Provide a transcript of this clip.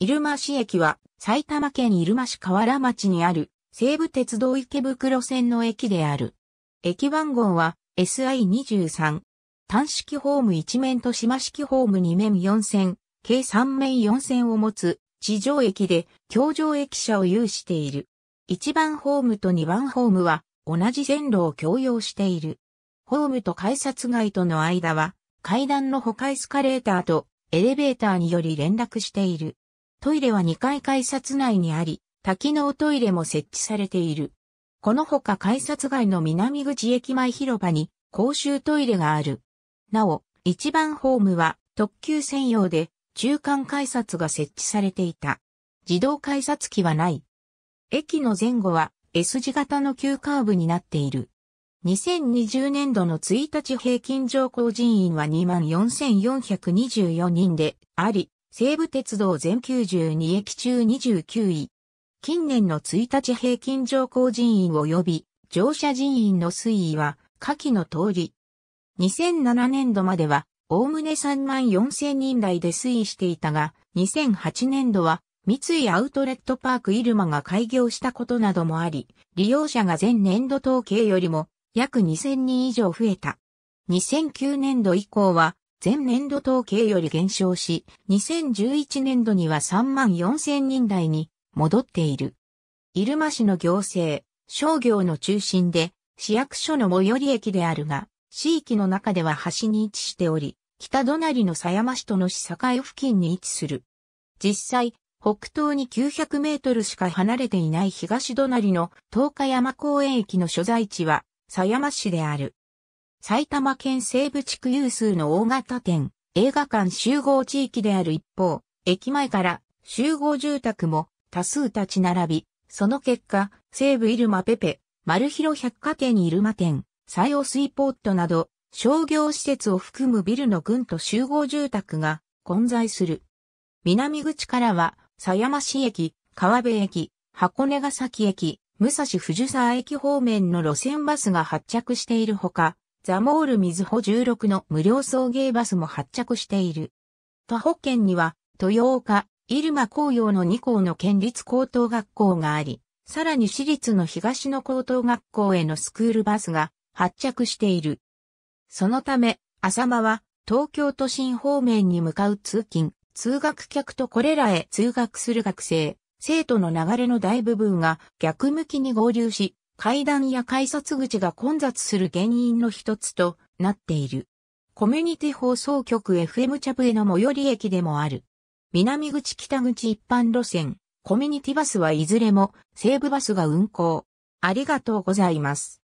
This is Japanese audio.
入間市駅は埼玉県入間市河原町にある西武鉄道池袋線の駅である。駅番号は SI23。単式ホーム1面と島式ホーム2面4線、計3面4線を持つ地上駅で橋上駅舎を有している。1番ホームと2番ホームは同じ線路を共用している。ホームと改札外との間は階段の他エスカレーターとエレベーターにより連絡している。トイレは2階改札内にあり、多機能トイレも設置されている。このほか改札外の南口駅前広場に公衆トイレがある。なお、一番ホームは特急専用で中間改札が設置されていた。自動改札機はない。駅の前後は S 字型の急カーブになっている。2020年度の1日平均乗降人員は24,424人であり、西武鉄道全92駅中29位。近年の1日平均乗降人員及び乗車人員の推移は下記の通り。2007年度まではおおむね3万4千人台で推移していたが、2008年度は三井アウトレットパークイルマが開業したことなどもあり、利用者が前年度統計よりも約2000人以上増えた。2009年度以降は前年度統計より減少し、2011年度には3万4000人台に戻っている。入間市の行政、商業の中心で、市役所の最寄り駅であるが、市域の中では端に位置しており、北隣の狭山市との市境付近に位置する。実際、北東に900メートルしか離れていない東隣の東海山公園駅の所在地は狭山市である。埼玉県西部地区有数の大型店、映画館集合地域である一方、駅前から集合住宅も多数立ち並び、その結果、西武イルマペペ、丸広百貨店イルマ店、西尾水ポートなど、商業施設を含むビルの群と集合住宅が混在する。南口からは、狭山市駅、川辺駅、箱根ヶ崎駅、武蔵藤沢駅方面の路線バスが発着しているほか、ザモール水穂16の無料送迎バスも発着している。徒歩圏には、豊岡、入間紅葉の2校の県立高等学校があり、さらに私立の東の高等学校へのスクールバスが発着している。そのため、浅間は東京都心方面に向かう通勤、通学客とこれらへ通学する学生、生徒の流れの大部分が逆向きに合流し、階段や改札口が混雑する原因の一つとなっている。コミュニティ放送局 FM チャプへの最寄り駅でもある。南口北口一般路線、コミュニティバスはいずれも西部バスが運行。ありがとうございます。